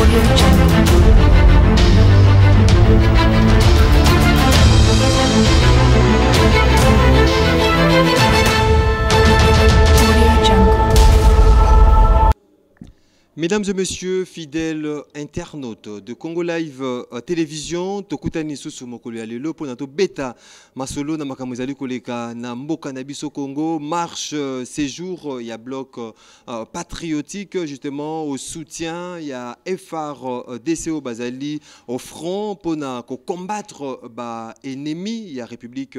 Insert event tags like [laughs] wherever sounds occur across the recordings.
Audio Mesdames et messieurs, fidèles internautes de Congo Live euh, Télévision, tokutani susu mokolo pour notre beta masolo na koleka na Congo, marche euh, séjour euh, a bloc patriotique justement au soutien il y a FR DCO Basali au front pour ko combattre ba ennemi a République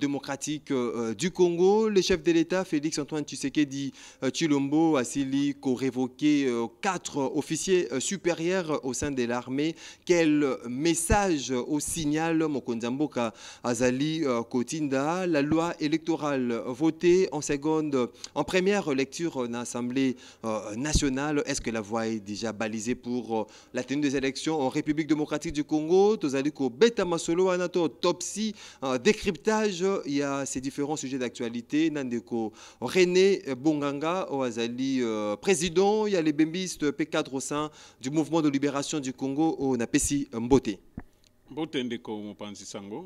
démocratique du Congo, le chef de l'État Félix Antoine Tshisekedi Chilombo asili ko révoqué quatre officiers supérieurs au sein de l'armée. Quel message au signal Mokonzamboka Azali euh, Kotinda La loi électorale votée en seconde, en première lecture en Assemblée euh, nationale, est-ce que la voie est déjà balisée pour euh, la tenue des élections en République démocratique du Congo Tozali Beta Anato, décryptage, il y a ces différents sujets d'actualité. Nandeko René Bonganga, Azali président, il y a les P4 du mouvement de libération du Congo au Mbote.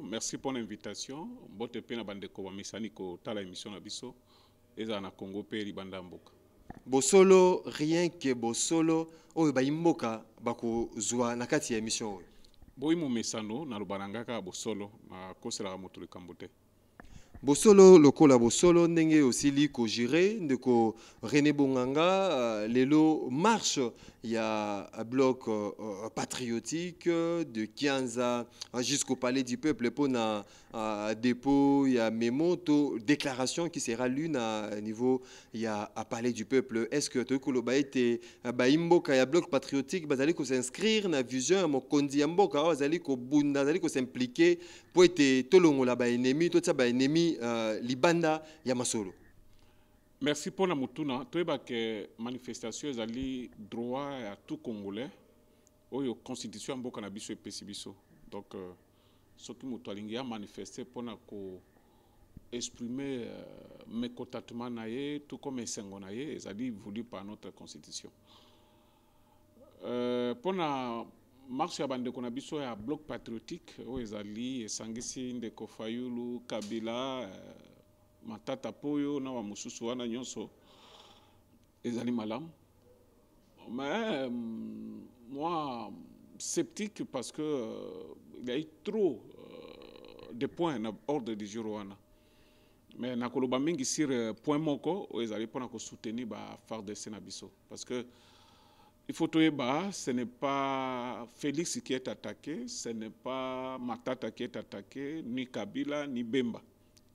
merci pour l'invitation bosolo lokola bosolo ndenge osili kogire ndeko rene bonganga euh, lelo marche il y a un bloc euh, euh, patriotique euh, de Kianza jusqu'au Palais du Peuple pour un dépôt, il y a une déclaration qui sera l'une à niveau, il y a Palais du Peuple. Est-ce que tu était été eh un ben, bloc patriotique, vous allez s'inscrire dans la vision, à vous allez Bunda, allez s'impliquer pour être Tolongola, ennemi, tout ça, ennemi, Libanda, Yamasolo merci pour la mutuna parce que manifestation ezali droit à tout congolais oyo constitution en mboka na biso epesi donc euh, soki moto alingi manifester pour exprimer mes mes contacts tout comme mes na ils ezali voulu par notre constitution euh, Pour la marche ya de na et un bloc patriotique oyo ezali Sangisi, ndeko fayulu kabila euh, matata poyo na bamosusu wana nyonso ezali malamu mais mm, moi sceptique parce que euh, il y a eu trop euh, de points na ordre du jour wana mais nakoloba mingi sur euh, point moko oyo ezali soutenir kosoutenir bafardc de biso parce que il faut que ce n'est pas félix qui est attaqué ce n'est pas matata qui est attaqué ni kabila ni bemba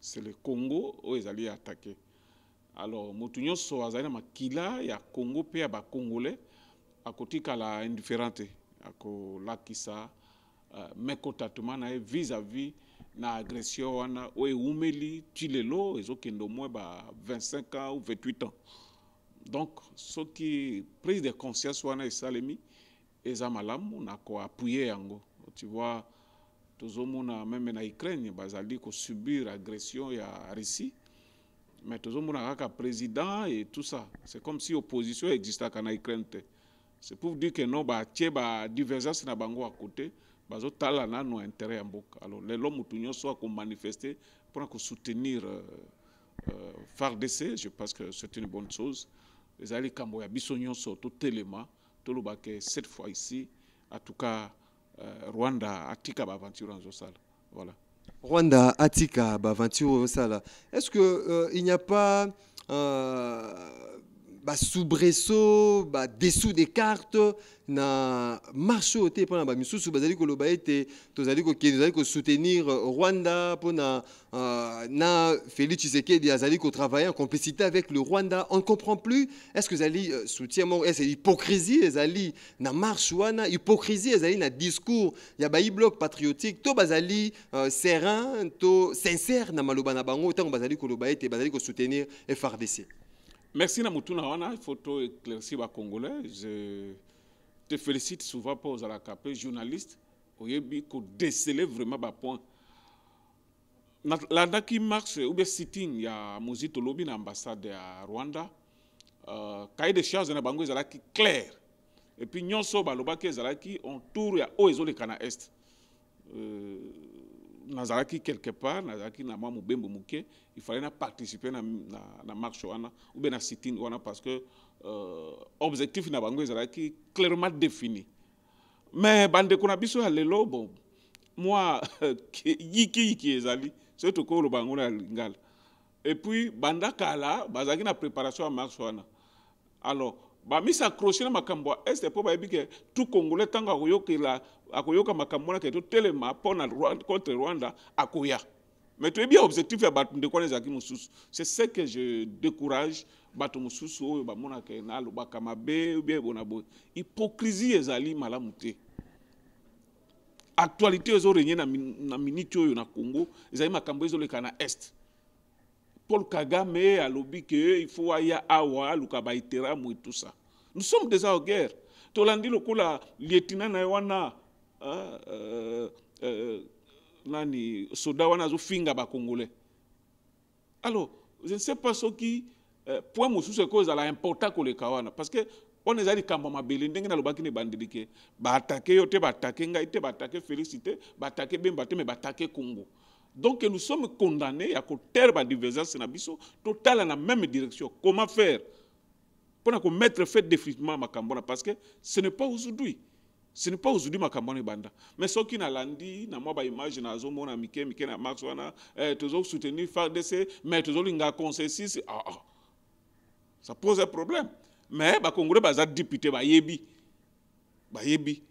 c'est le congo où ils allaient attaquer. alors moto nyonso azali y makila ya congo Congolais, a mpe ya bacongolais akotikala indifférent te akolakisa la euh, mekotatema na ye vis-à-vis na agression wana oyo ewumeli tilelo lelo ezokende au moins ba 25 ans ou 28 ans donc soki prise de conscience wana esalemi eza malamu na appuyer yango tu vois tozomona même na ukraine bazali subir agression ya russie mais tozomona kaka président et tout ça c'est comme si opposition existait, na ukraine c'est pour dire que non batie divergence na bango à côté, bazotala un intérêt ya mboka alors lelo motu nyonso akomanifeste pour soutenir euh, euh, fardc je pense que c'est une bonne chose Les ont likambo ya biso nyonso totelema que cette fois ici en tout cas euh, Rwanda atika baventure en Voilà. Rwanda atika baventure en Est-ce que euh, il n'y a pas euh, ba bresso ba dessous des cartes na marche ote bah, sous bamisusu bazali koloba ete tozali kokende ko soutenir euh, rwanda pendant na euh, na félix tshisekedi azali travailler en complicité avec le rwanda on ne comprend plus est ce que euh, soutient soutient est-ce hypocrisie ezali na marche wana hypocrisie Zali na discours ya bah, bloc patriotique to bazali serein to sincère na maloba na bango ntango bazali koloba ete bazali soutenir frdc Merci mutuna Wana, photo éclaircie à Congolais. Je te félicite souvent pour la capé journaliste. Oyebi, qu'on déceler vraiment bas point. Na qui marche, ou bien sitting, il y a Mouzito Lobi, l'ambassade à Rwanda. Euh, cahier de charges na bango qui clair et puis nyonso ezala ezalaki on tour ya oyo kana est euh, nazalaki quelque part nazalaki na mwa mobembo moke il fallait na participe na, na, na marche wana ou bien na sitting wana parce que euh, objectif na bango ezalaki clairement défini mais bandeko na biso ya lelo bon mwa yikiyiki [laughs] ezali soki tokoloba yango na lingala et puis banda kala bazalaki na préparation ya marche wana alors bamisi accroche na makambo ya este mpo bayebi ke tout congolais ntango akoyokela akoyoka makambo wana ke totelema mpona contre rwanda akoya me toyebi ya objectif ya bato ndeko wana ezalaki mosusu c'est ce que je décourage bato mosusu oyo bamonaka nalobaka mabe obia ebona boye hypocrisie ezali malamu te actualité ezorenye na, na miniti oyo na congo ezali makambo ezoleka na este paul kagame alobi ke ifo aya awa aluka baiteramu etusa nous sommes déjà en guerre tolandi lokola lietina na ye wana Ah, eh, eh, soda wana alors je ne sais pas soki qui eh, point mosusu ekozala important koleka wana parce que wana eza likambo mabele ndenge nalobaki na ebandeli a baatake yo te baatake ngai te baatake baatake bemba te me baatake congo donc nous sommes condamnés ya kotere badivergence na biso totala na même direction comment faire mpona komettre fait définitivement makambo wana parce que ce n'est pas aujourd'hui ce n'est pas aujourd'hui makambo wana ebanda mais soki nalandi na mwa baimage nazomona mike mike na mars wana eh, tozosoutenir fardc mais tozolinga consensus ah, ah. ça pose un problème mais bakongolais baza député bayebi bayebi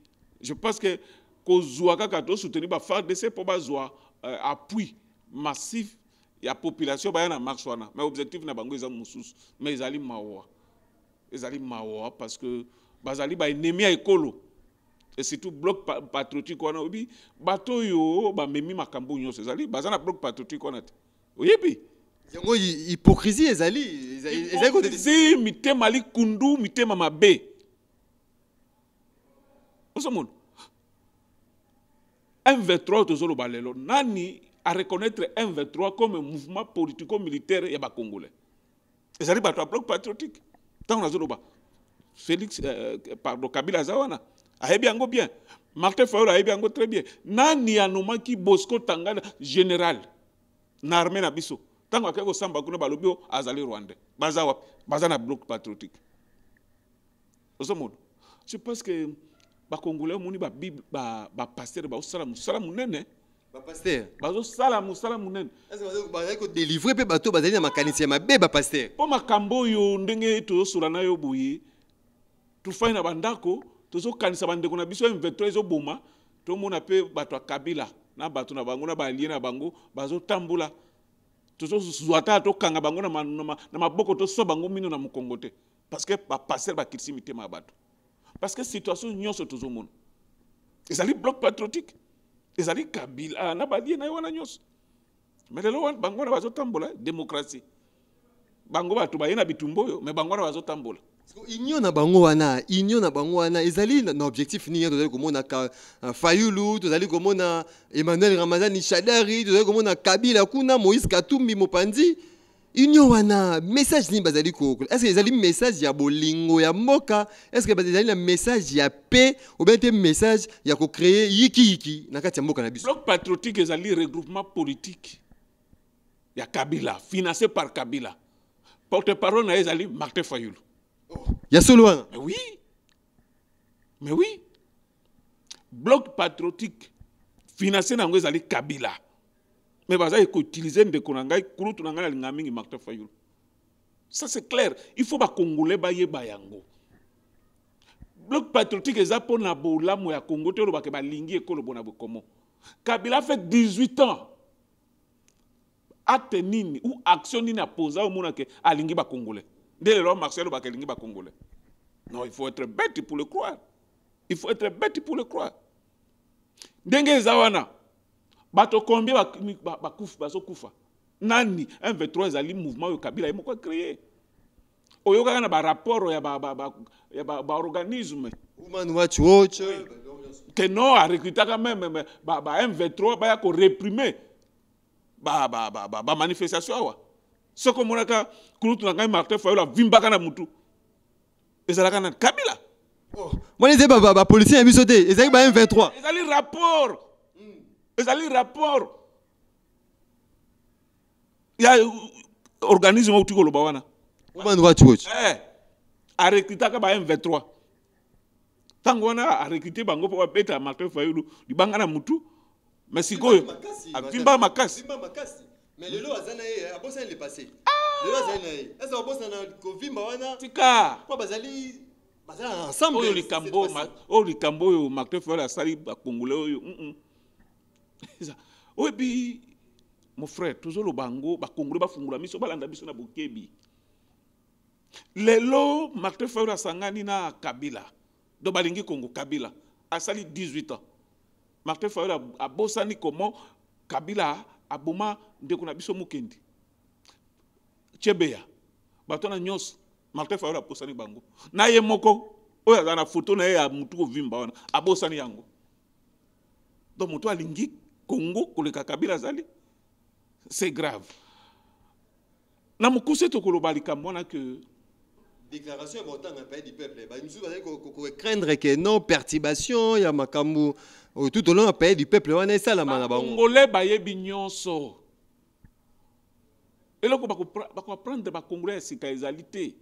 je pense que kozwa kaka tosoutenir bafardc mpo bazwa euh, appui massif ya population baya na mars wana mais objectif na bango eza mosusu mais ezali mawa ezali mawa parce que bazali baennemi ya ekolo et surtout bloc patriotique wana oyebi bato oyo bamemi makambo nyonso ezali bazana bloc patriotique wana te oyebi yango hypocrisie ezali ezali mitema likundu mitema mabe ozomona m23 tozoloba lelo nani areconnaitre m23 comme un mouvement politico militaire ya bacongolais ezali ba ya bloc patriotique ntango nazoloba félix euh, pardon kabila Zawana wana ayebi yango bien martin fayolo ayebi yango très bien nani anomaki bosco tangana général na arme na biso ntango akei kosamba kuna balobi o azali rwandais baza wapi baza na bloc patriotique ozomona je pense que bakongolais omoni babible bapaster eh? bazosala mosala monene bapaster bazosala mosala monene bazali kodelivre mpe bato bazali na makanisi ya mabe bapaster mpo makambo oyo ndenge tozosola na yo boye tofai na bandako tozokanisa bandeko na biso m23 ezoboma tomona mpe bato ya kabila na bato na bango na balie na bango bazotambola tozozwa ta tokanga bango na maboko tosoa bango mino na mokongo te parce que bapaster bakirisi mitema ya bato parce que situation nyonso tozomona ezali bloc patriotique ezali kabila ah, na balie na ye wana nyonso me lelo bango wana bazotambola eh, démocratie bango bato baye na bitumba oyo me bango wana bazotambola union na bango wana union na bango wana ezali na objectif nini tozali komona ka euh, fayulu tozali komona emmanuel ramazani shadari tozali komona kabila kuna moïse katumbi mopanzi union wana message nini bazali koyokola estce ezali message ya bolingo ya mboka estce ezali na message ya paix obien te message ya kocreye yikiyiki na kati ya mboka na biso bloc patriotique ezali regroupement politique ya kabila financé par kabila porte parole na ye ezali martin fayulu Yassou Louana Oui. Mais oui. Bloc patriotique financé dans les Kabila. Mais vous e avez utilisé des Konangai, Kouroutou Nangai, Lingaming et Makta Fayoul. Ça c'est clair. Il faut que les Congolais baillent Bayango. Bloc patriotique est pour Nabola, Mouya Congo, Théoba, Lingi et Kolobo comment Kabila fait 18 ans. Acte ou action ni na posa au monde que a lingi ba Congolais. Dès lors, Marcel Bakalingi va congolais. Non, il faut être bête pour le croire. Il faut être bête pour le croire. Denge Zawana, bato combien bazo kufa. Nani, un 23 ali ezali mouvement Kabila et moko créé. Oyo na ba rapport ya ba ba ya ba, ba organisme. Human Watch Watch. Que non, a recruté quand même ba ba M23 ba ya ko réprimer ba ba ba ba, ba manifestation awa soko omonaka kuna tunaka ngai martin fayola vimbaka na mutu ezalaka na kabila wana baba bapolisie ya mis te ezali ba 23 ezali rapport ezali rapport un organisme de koloba wana eh, a ba m23 Tango wana un bango mpo babeta martin fayulu libanga na mutu un sikoyo vimba makasi mais lelo aza na ye abosani le passé ah lelo azali na ye eza kobosana kovimba wana tika mpo bazali bazala ensemble oyo likambo oyo likambo oyo martin fol asali bakongole oyo oyebi mon frère tozoloba yango bakongole bafungola miso balanda biso na bokebi lelo martin fol asangani na kabila do balingi kongo kabila asali 18 ans martin fol abosani komo kabila aboma ndeko na biso mokendi tyebeya bato wana nyonso martin fayol abosani bango na ye moko oyo azala na foto na ye ya motu kovimba wana abosani yango donc moto alingi kongo koleka kabila azali c'est grave na mokuse tokoloba likambo wana ke déclaration ebotanga epai du peuple bamisusu bazali kocraindre ke non perturbation ya makambo oyo oh, tout au long ya pays du peuple wana esalama na bangongolais bayebi nyonso eloko bakoaprendre bacongolais ya sika ezali te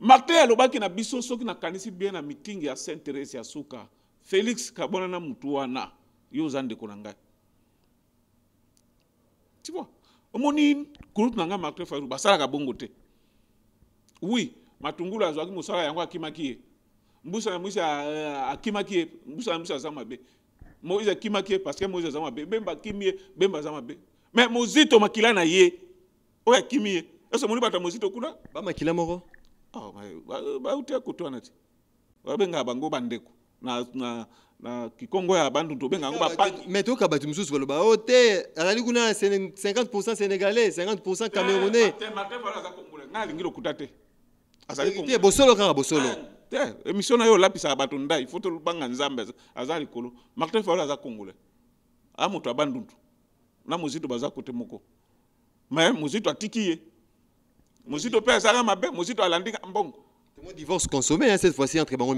martin alobaki na biso soki nakanisi bien na miting ya saint therese ya suka félix kabwana na mutu wana yo oza ndeko na ngai tu vois omoni groupe na ngai martin fayulu basalaka bongo te oui matungulu azwaki mosala yango akimaki ye mbusa na mwisi euh, akimaki ye mbusa na mwisi aza mabe moïse akimaki ye parce que moïse aza mabe bemba akimi ye bemba aza mabe me mozito makila na ye oyo akimi ye ese omoni bato ya mozito kuna bamakila moko ah, bauti ya koto wana ti babengaka bango bandeko na, na, na kikongo ya bandu tobenga yango bapangi me toyoka bato mosusu baloba o oh, te azali kuna 50 sénégalais 50 camerounais eh, eh, eh, alingi lokuta te te bosolo kaka bosolo ah, te eh, émission na ye olapisaka bato ndai fo banga nzambe azali kolo. martin fayolo za congolais aa abandundu na mozito baza kote moko me mozito atiki ye mozito mpe mabe divorce consommé hein, cette fois-ci entre bango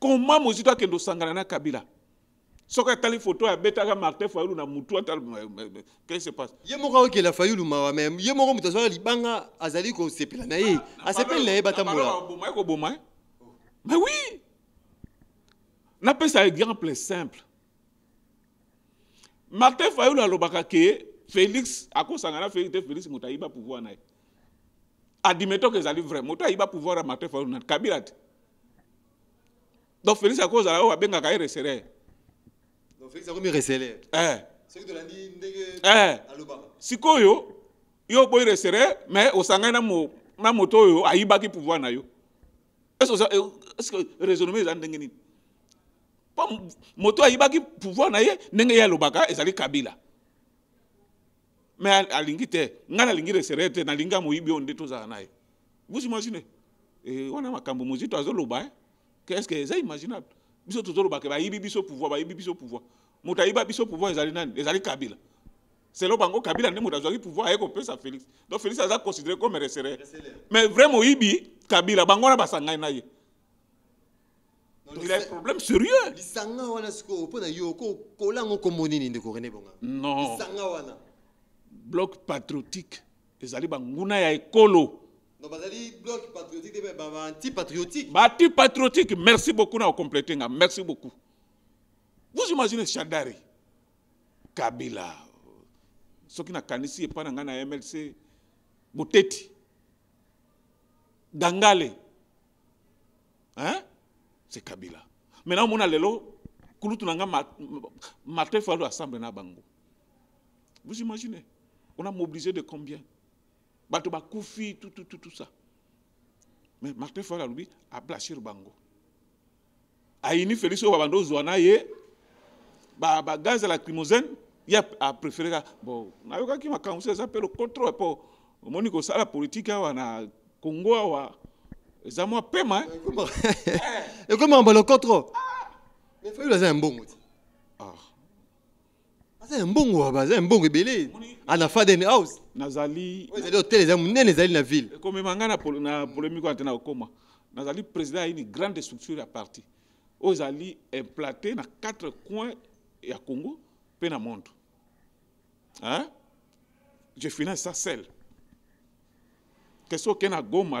Comment kabila martin na mutu se passe ye moko la fayulu ma ye moko libanga azali na ah, mais oui N'appelle ça exemple simple. Martin Fayoul alobaka ke Félix akosangana Félix te Félix motaiba ayiba pouvoir na ye. Admettons que ezali vrai moto ayiba pouvoir ya Martin Fayoul na Kabila te. Donc Félix akozala oyo abengaka ye reseler. Donc Félix akomi reseler. Eh. Soki tolandi ndenge eh. alobaka. Sikoyo yo boyi reseler mais osangani na mo na moto yo oyo ayibaki pouvoir na yo. Eso parce que eza ndenge nini mpo moto ayibaki pouvoir na ye ndenge ye alobaka ezali kabila me alingi te ngai nalingi resere te nalingi amoyibi oyo nde tozala na ye vous imaginez wana makambo mozito azoloba eh? eza imaginable biso tozolobaka bayibi biso pouvoir bayibi biso pouvoir moto ayiba biso pouvoir ezali nani ezali kabila selo bango kabila nde moto azwaki pouvoir aye kopesa félix donc félix aza considéré comme resere mais vrai moyibi kabila bango wana basangani na ye Il a un problème sérieux. Non. Bloc patriotique. Les Aliba Nguna ya Ekolo. Bloc patriotique, eh ben, anti-patriotique. Anti-patriotique, merci beaucoup, na complété, merci beaucoup. Vous imaginez Chadari, Kabila, ceux qui n'ont pas ici, pas dans la MLC, Bouteti, Dangale, hein? c'est Kabila. Maintenant, on a mon alelo, kulutunanga mate falu assemble na bango. Vous imaginez On a mobilisé de combien Bato Koufi, tout, tout, tout, tout ça. Mais Martin Fala lui a le bango. Aini Félix Wabando Zouana ye, Baba ba la lacrymogène, il a préféré. Bon, on a eu qui m'a cancé, ça s'appelle le contrôle. Pour, au ça la politique, on a Congo, on contrôler? Hein? [laughs] Mais pema ekoma mbaloko un bon aza ah. Ah, bon mbongo mbongo aba mbongo ana faden house nazali hotel na ville nazali président une grande structure à parti bon. quatre coins ya congo na hein? je finance ça seul. Qu'est-ce goma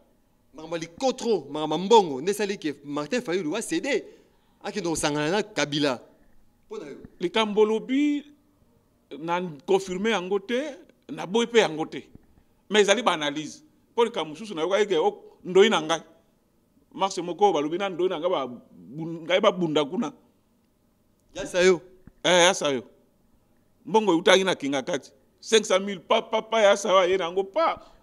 makambo ya likotro makambo ya mbongo nde esali ke martin fayulu asede akende kosangana na kabila mpo na yo likambo olobi na confirme yango te naboyi mpe yango te mais ezali baanalyse mpo likambo mosusu nayokaki ke oh, ndoi na ngai mars moko oyo balobi na ndoi na ngai ngai babunda kuna yasa yo eh, yasa yo mbongo eutaki na kinga kati 500 000 papapa yasa yo aye na yango pa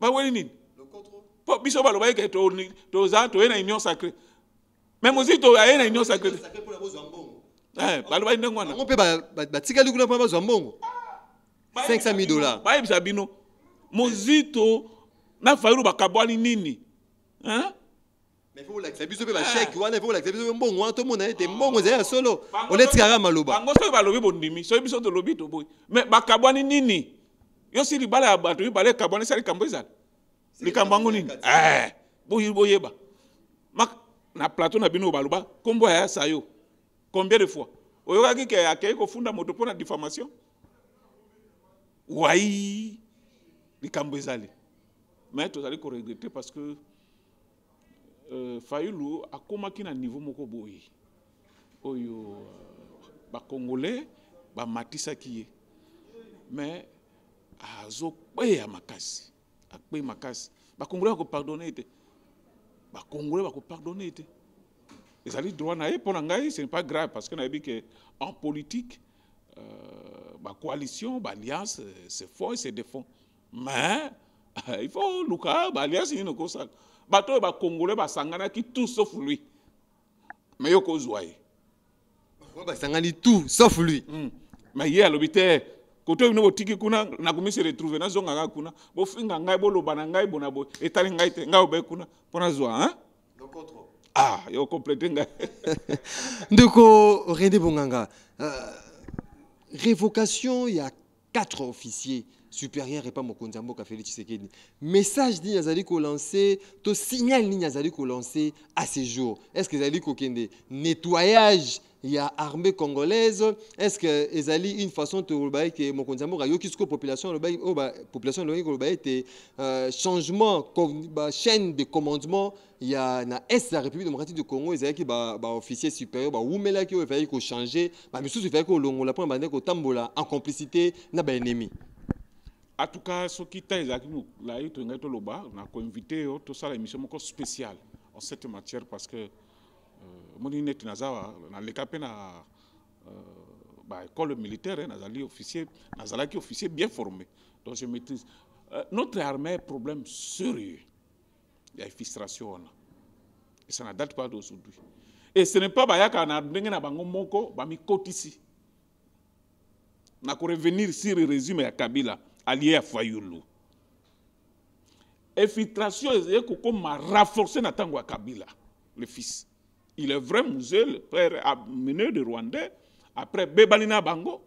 baweni nini po biso baloba eke toza toye na union sacré me mozi toaye na union sacré eh, baloba ndenge wanaango mpe batikali kuna mpona bazwa mbongo 500 000 dollars bayebisa bino mozito na fayulu bakabwani nini olakisa biso mpe basheke eh. wana efe kolakisa biso mpe mbongo wana tomona ete ah. mbongo ezali ya solo oletikaka maloba bango soki balobi bondimi soki biso tolobi toboyi me bakabwani nini yo si libala ya bato mibale ekabanisa likambo ezala likambo yango nini eh, mak na plateau na bino baluba baloba nkombo ayasa yo combien de fois oyokaki ke akei kofunda moto mpo na diffamation wai Mais toi me allez koregrete parce que euh, fayulu akomaki na niveau moko boye oyo euh, bakongolais bamatisaki ye mais azokweya makasi akweyi makasi bakongole bakopardone te bakongole bakopardone te ezali droit na ye pona na ngai ce n'est pas grave parce que nayebi que en politique euh, bacoalition alliance, c'est euh, fort et c'est défond mais euh, il faut luka baalliance toi okosala bato oyo bakongole ki tout sauf lui mais yo kozwa ba sangani tout sauf lui hmm. mais hier alobi kotoyo bino botiki kuna na zonga nazongaka kuna finga ngai boloba na ngai bona bo etali ngai te ngai obai kuna donc autre hein? ah yo complete ngai [laughs] ndiko rene bonganga euh, révocation il y a quatre officiers supérieurs et pas mokonzi ya mboka félix tshisekedi message nini azali kolancer to signal nini azali kolancer à ce jour est ce que ezali kokende nettoyage y a armée congolaise est-ce que ezali une façon de koloba ete mokonzi ya mboka ayoki sikoyo population alobaki oyo oh, bah, population alobaki koloba euh, changement bah, chaîne de commandement a na est la république démocratique du congo ezalaki bah, officier supérieur bawumelaki oyo oh, efalaki kochange bamisusu efalaki kolongola mpona bandeki kotambola en complicité na baennemi atuka soki ntan ezalaki molai tolingai toloba nakoinvite yo la émission encore spéciale en cette matière parce que euh, mondini neti na na mpe na l'école euh, militaire eh, nazali officier nazalaki officier bien formé donc je maîtrise euh, notre armée problème sérieux il y infiltration frustration et ça na date pas d'aujourd'hui et ce n'est pas bayaka na ndenge na bango moko Je na revenir sur le résumé ya kabila allié à fayulu infiltration ezali comme renforcer na ntango ya kabila le fils il est vrai, Musée, le père amené de Rwandais, après Bebalina Bango.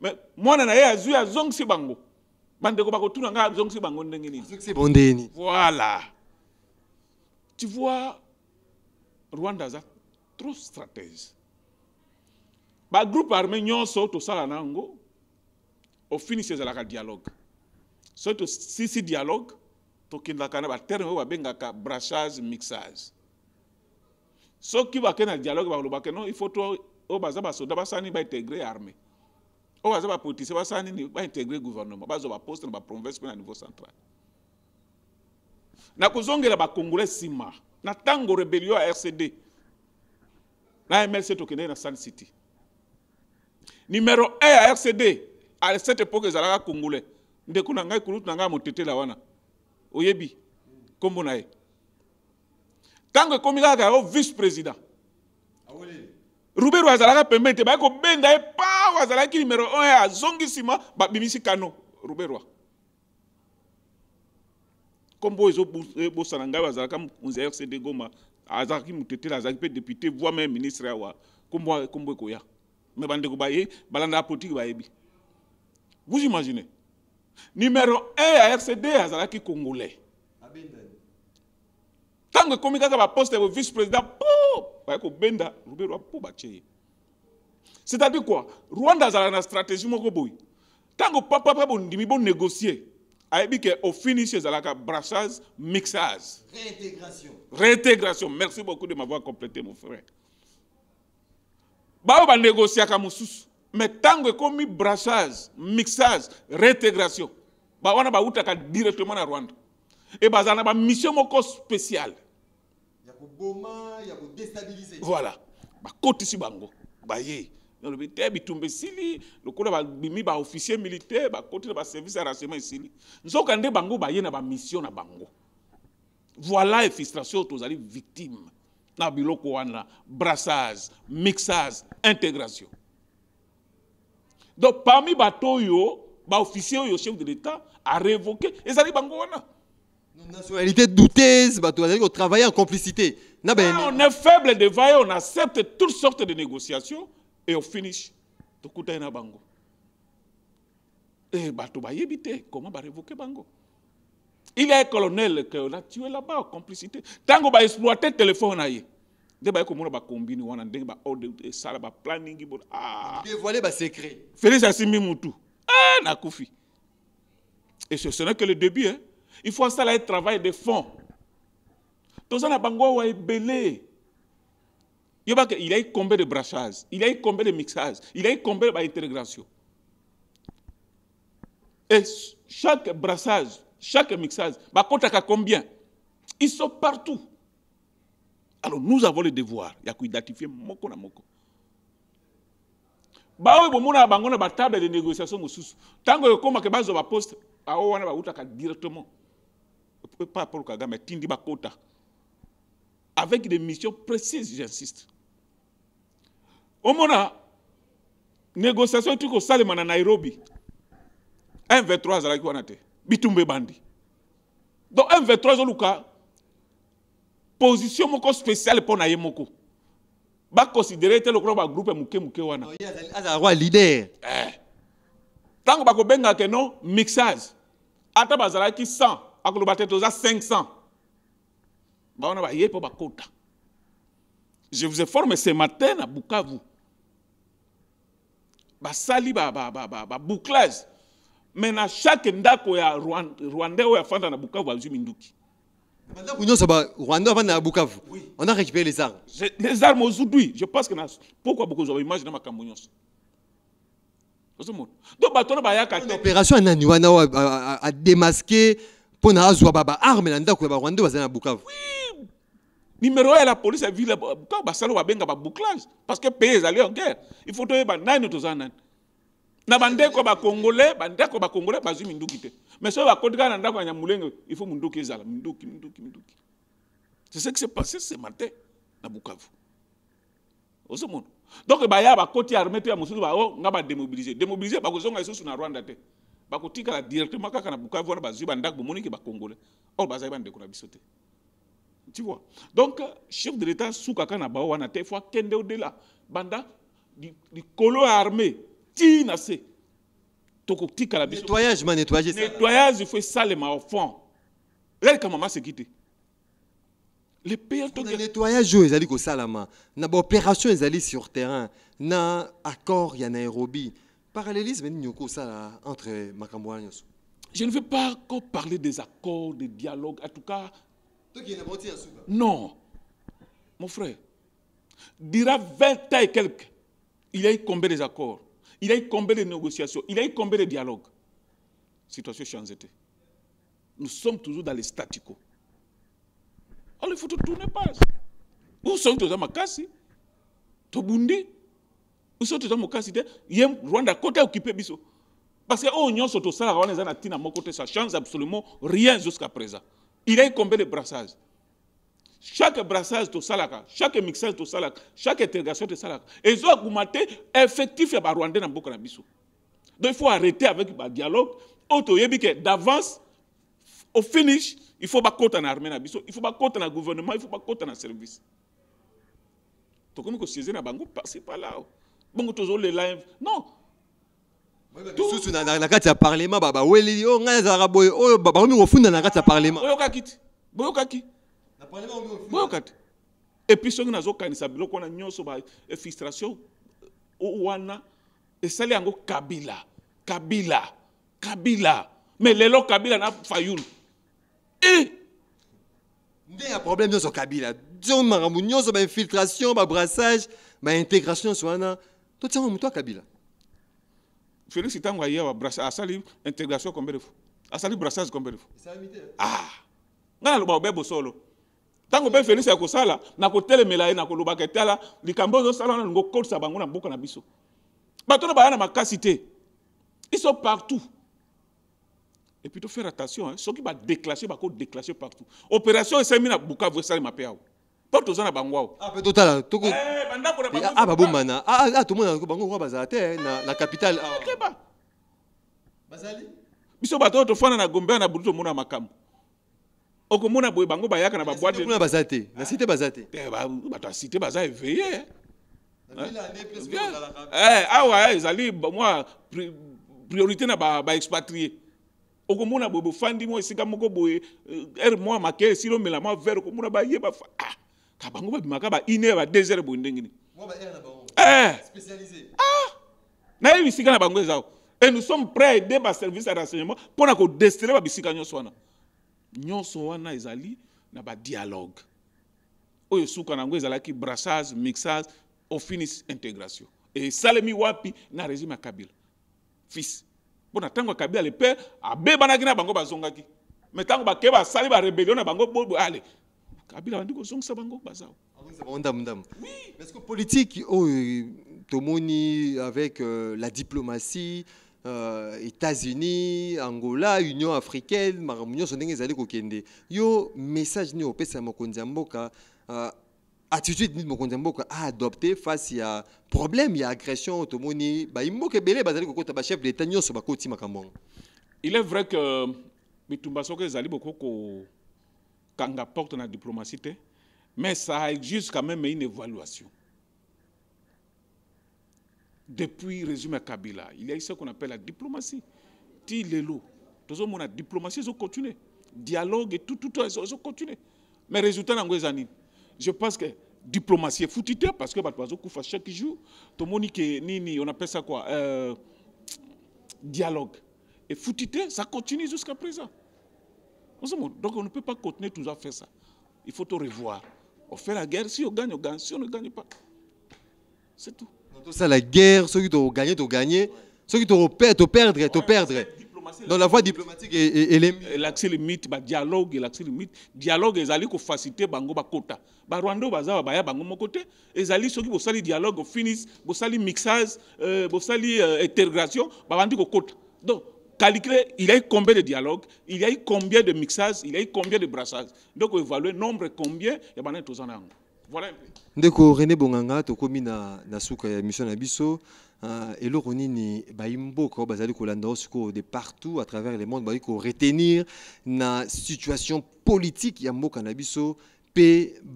Mais moi, je suis à Zongsi Bango. Bandeko Bango, tout le Bango. Voilà. Tu vois, Rwanda a trop stratège. Le groupe armé, nous sommes au à Nango, au fini, c'est un dialogue. si c'est dialogue, y a un terme qui est brassage, mixage. soki bake na dialogue balobake no ifo to oyo oh, baza basoda basani baintegre armée oyo oh, baza bapolitisien basani nini baintegre gouvernement bazwa baposte na baprovince mpe na niveau central na kozongela bakongolais nsima na ntango rébellion ya rcd na mlc tokendeki na sun city numero 1 ya rcd a cette époque ezalaka congolais ndeko na ngai kulutu na ngai ya motetela wana oyebi nkombo na ye ntango ekómi kaka yango vice président ah ruberu azalaka pembeni te bayei kobenda ye pao azalaki numéro 1 à azongi nsima babimisi kano ruberwa kombo oyo ezobosana ngai oyo azalaka mokonzi ya rcd goma azalaki motetele azalaki mpe député voi me ministre awa kombo kombo ekoya me bandeko baye balandaka politike bayebi vous imaginez Numéro 1 à rcd azalaki congolais Abindel tango ekomi kaka baposte le vice président po baye benda, ruberwa po batie c'est-à-dire quoi rwanda a na stratégie moko bon négocier. papapa bondimi bonégocie ayebi ke à la brassage mixage réintégration réintégration merci beaucoup de m'avoir complété mon frère négocier ka mosusu mais comme ekomi brassage mixage réintégration bawana ka directement à rwanda e bazala na mission moko spéciale voilà. ya kodestabilize voilà ici bango baye nalobi te Le esili lokola babimi officier militaire bakoti service service à renseignement esili nzoka nde bango baye na mission na bango voilà infiltration tous tozali victimes na biloko wana brassage mixage intégration donc parmi bato ba officier yo chef de l'état a révoqué ezali bango wana nos nationalités douteuses, bah, on travaille en complicité. Ben, ah, on est faible de on accepte toutes sortes de négociations et on finit. tokuta na bango eh, bah, e On va éviter comment révoquer bango il y a un colonel qu'on a tué là-bas en complicité ntango débat telefone na ye nde on bakombini wana ndenge baordre esala a Dévoiler, bah, ah. dévoile secret. félix Ah, mutu nakufi et ce ce n'est que le début hein? il faut installer un travail de fond. Toza na bango wa ebele. Yobaka il a eu combien de brassage, il y a eu combien de mixage, il y a eu combien d'intégration. Et chaque brassage, chaque mixage, ba kotaka combien Ils sont partout. Alors nous avons le devoir ya kuidentifier moko na moko. baoyo bomona bango na table de négociation yo koma ke bazo baposte bao ah, oh, wana bautaka directement par rapport au Kagame, Tindiba Kota, avec des missions précises, j'insiste. Au moment négociation au salema à Nairobi, M23 azalaki wana bitumbe bandi. Donc M23 luka position moko spéciale mpo na considéré tel le te lokola bagroupe moke moke wana oh, azala roi leader ntango eh. bakobengaka no mixage ataba bazalaki 100 akulubaté toza 500. Baona ba yepo bakota. Je vous ai formé ce matin à Bukavu. Basali ba ba ba ba, ba bouclage. Mais na chaque ndako ya Rwanda ou ya fanda na Bukavu ba minduki. Rwanda Bukavu. On a récupéré les armes. Je, les armes aujourd'hui, je pense que pourquoi beaucoup ont imaginé ma cambonyos. Donc, on bah, y a L'opération à Naniwana a démasqué mpona azwa baarme na ndako ya barwandais bazali na bukavu numéro ya la police avile ntango benga ba babouclage parce que pays allé en guerre il faut toyeba nani toza nani na bandeko bakongole bandeko bakongole bazwi minduki te mais soki bakoti kaka na ndako ya mulenge il faut minduki ezala minduki minduki minduki c'est ce qui s'est passé ce matin na bukavu ozomona donc ba bakoti armé mpe ya mosusu bao oh, nga badémobilize démobilize bakozonga lisusu na rwanda te bakotikala directement kaka na bukavu wana bazwi bandako bomoniki bakongole or bazali bandeko na biso te tu vois donc chef de l'état suka kaka na bao wana te fo akende odela banda likolo ya armé ti na se tokotikala bisonettoyage ma nettoyage au fond esalema ofond ezalikama maseki te le pays toke nettoyage oyo ezali kosalama na baopération ezali sur terrain na accord ya nairobi Parallélisme entre Makambo Je ne veux pas encore parler des accords, des dialogues, en tout cas. Hein, non. Mon frère, dira 20 ans et quelques, il a eu combien des accords, il a eu combien de négociations, il a eu combien de dialogues. Situation change. Nous sommes toujours dans les statu quo. Alors il faut tourner page. Où sont tous les Makassi hein? Tobundi biso toza mokasi te ye rwanda côté occupé biso parce que oyo nyonso tosalaka wana eza na tina mon côté, ça change absolument rien jusqu'à présent il a combien de brassages? chaque brassage tosalaka chaque mixage tosalaka chaque interrogation tosalaka ezo akuma te effectif ya Rwanda na beaucoup na biso donc il faut arrêter avec le dialogue. toyebi ke d'avance au finish il faut pas compter en armée na biso il faut compter le gouvernement il faut pas bakota en service tokomi kosieze na bango là. là bongo tozole live non misusu na kati ya parlement baweleli oyo oh, ngai azalaka boye oyo bakomi kofunda na kati ya parlement boyokaki te boyokaki boyoka te na soki nazokanisa biloko wana nyonso bafrustration eh, wana esali yango kabila kabila kabila mais lelo kabila na fayulu e eh! nde ya problème nyonso kabila zo makambo nyonso bainfiltration babrassage baintégration nyonso wana tutiama mtu kabila Félix Itango à wa À asali intégration À asali brassage komberefu ah ngala loba obebo solo ntango mpe félix na nakotelemela ye nakolobaka etala likambo oyo ozosala wana lingo kolisa bango na mboka na biso bato oyo baya na makasi Ils sont partout et puis faire attention qui va par contre déclasser partout opération esembi na vous savez ma paix. mpo toza na bango awa ah, mpe totala eh, bandako na babomana eh, tomona bango ah, ah, ngo bazala te eh, na capitale awa bazali biso bato oyo tofanda na gombea na butu tomona makambo okomona boye bango bayaka na babwatena baza te na site baza te bato ya site baza eveye awa ezali mwa priorité na baexpatrie ba okomona boye bofandi mwa esika moko boye r mwa make esili omela mwa vere okomona baye bafa ah ka bango babimaka ka ba 1 heure ba 2 heure boye ndenge nini nayebi bisika na bango ezao et nous sommes prêts à aider baservice ya renseignement mpona ba bisika nyonso wana nyonso wana ezali na badialogue oyo suka na yango ezalaki brassage mixage ofinis intégration esalemi wapi na régime ya kabila fils mpona ntango ya kabila le père abebanaki na bango bazongaki me ntango bake basali ba barébellion na bango ale kabila bandi kozongisa bango bazawa oui. parce que politique oyo oh, tomoni avec euh, la diplomatie euh, états-unis angola union africaine makambo nyonso ndenge ezali kokende yo message nini opesa ya mokonzi ya mboka euh, attitude nini mokonzi ya mboka aadopte face ya problème ya agression tomoni bayimboka ebele bazali kokota bachef d'état nyonso bakoti makambo yango il est vrai que bitumba soki ezali bokoko quand on apporte la diplomatie, mais ça exige quand même une évaluation. Depuis le Kabila, il y a ce qu'on appelle la diplomatie. Tilelo, tout le la diplomatie, ils ont continué. Dialogue et tout, tout, ils ont continué. Mais résultat, je pense que diplomatie est foutue parce que chaque jour, tout le monde on appelle ça quoi euh, Dialogue. Et foutue, ça continue jusqu'à présent. Donc on ne peut pas continuer toujours à faire ça. Il faut te revoir. On fait la guerre, si on gagne, on gagne. Si on ne gagne pas, c'est tout. Donc ça, la guerre, ceux qui t'ont gagné, t'ont gagné. Ceux qui t'ont perdu, t'ont perdu, Dans la voie diplomatique et, et, l'accès le mythe, le dialogue, l'accès le mythe, dialogue, ils allaient faciliter bango ba quota. Ba Rwanda baza ba ya bango mon côté, ils allaient ceux qui vont sali dialogue, finissent, vont sali mixage, vont euh, sali euh, intégration, ba bandi ko quota. Donc calculer, il y a eu combien de dialogues, il y a eu combien de mixages, il y a eu combien de brassages. Donc, évaluer nombre combien, et bien, tous en a Voilà un peu. Ndeko René Bonganga, tokomi na na suka la mission na biso, euh, eloko nini baimboka bazali kolanda de partout à travers le monde bazali retenir la situation politique ya mboka na biso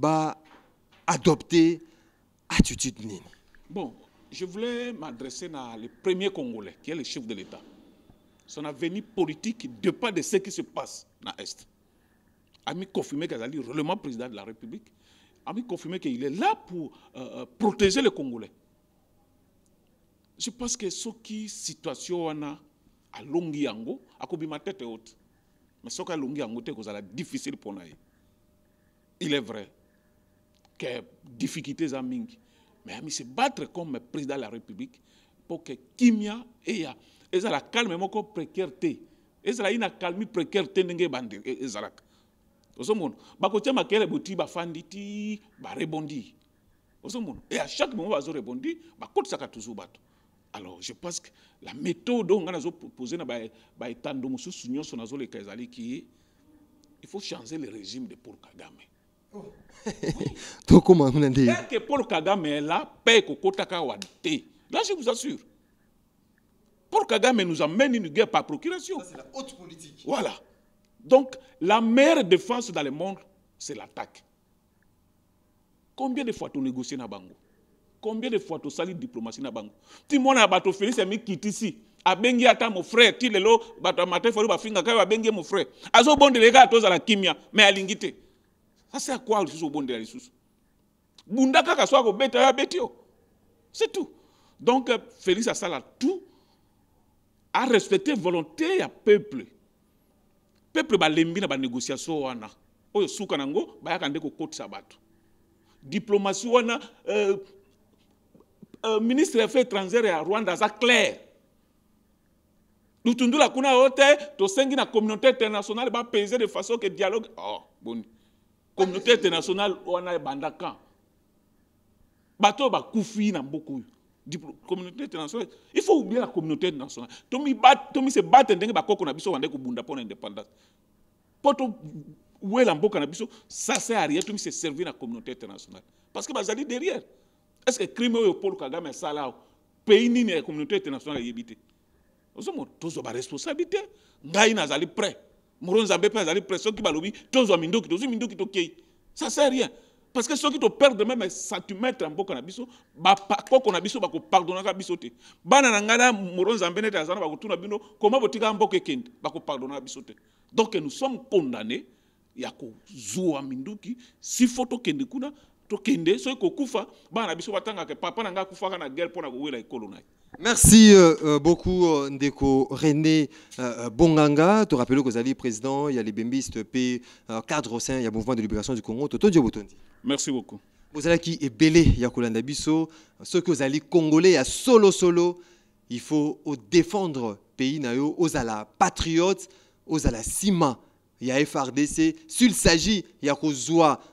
ba adopter attitude Bon, je voulais m'adresser na les premier congolais qui est le chef de l'État son avenir politique dépend de ce qui se passe dans l'Est. Ami confirmé qu'Azali est président de la République. Ami confirmé qu'il est là pour euh, euh, protéger les Congolais. Je pense que ce qui situation wana à longi a à ma tête haute. Mais ce qui a longi c'est difficile pour nous. Il est vrai que difficultés à Ming, Mais ami se battre comme président de la République pour que Kimia ait ezala calme moko précarité ezala inakalmi précarité ndenge ebande ezalaka ozomona bakotia makele boti bafandi ti barebondi ozomona Et à chaque moment bazorebondi bakotisaka toujours bato alors je pense que la méthode oyo zo nazopose na baetando na zo nazoleka ezali qui il faut changer le régime de paul kagame oh. [laughs] tokoma kuna nde que paul kagame est là paix Kokotaka Wadé. là je vous assure pour Kagame nous amène une guerre par procuration. c'est la haute politique. Voilà. Donc, la meilleure défense dans le monde, c'est l'attaque. Combien de fois tu négocies na bango Combien de fois tu salis diplomatie na bango Ti as bato Félix ami ici. A bengi ata mon frère ti lelo bato matin fori ba finga kai bengi mon frère. de bondele ka toza la kimia mais l'ingité. Ça c'est à quoi le sous bondela le sous. Bunda kaka so beta ya betio. C'est tout. Donc euh, Félix a ça tout respecter respecté volonté ya peuple peuple balembi na négociation wana oyo suka nango bayaka nde kokotisa bato diplomatie wana euh, euh, ministre des affaires étrangères à rwanda c'est clair lutundula kuna oyo te tosengi na communauté internationale peser de façon que dialogue oh, communauté internationale wana ebanda kan bato oyo bakufi na mboka oyo communauté internationale il faut oublier la communauté internationale tomi bat tomi se battre ndenge bakoko na biso bande bunda pour l'indépendance. mpo towela mboka na biso ça sert à rien tomi se servir na communauté internationale parce que bazali derrière est ce que crime oyo paul kagame ça là pays nini ya communauté internationale Nous sommes tous tozwa baresponsabilité ngai nazali prêt qui nzambe mpe azali prêt soki balobi tous mindoki tozwi mindoki tokei ça sert à rien parce que ceux qui te perdent même centimètre en mboka na biso bakoko na biso bakopardonaka biso te bana na ngai na moro nzambe nete aza na bakotuna bino koma botikaka mboka ekende bakopardonaka biso te donc nous sommes condamnés ya kozwa minduki si photo kende kuna tokende soki kokufa bana biso batangaka papa na ngai akufaka na guerre mpona kowela ekolo na ye Merci euh, euh, beaucoup euh, Ndeko René Bonganga. Tu rappelles que vous allez président, il y a les Bembistes, P, cadre au sein, il y a le mouvement de libération du Congo. Toto Merci beaucoup. Vous allez qui est belé, il y Bisso. Ceux que vous allez congolais, à solo solo, il faut défendre pays nayo, aux ala patriote, aux ala cima a FRDC s'il s'agit il a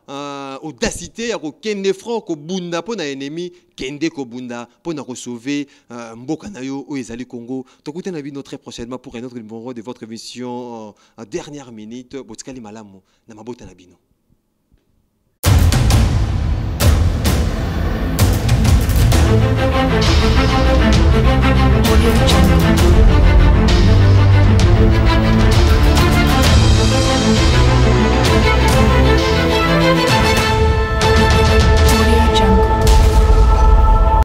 euh, audacité ya kokende front pour un ennemi kende kobunda pour sauver, euh, mboka ezali congo tokutana très prochainement pour un autre numéro de votre émission euh, dernière minute Música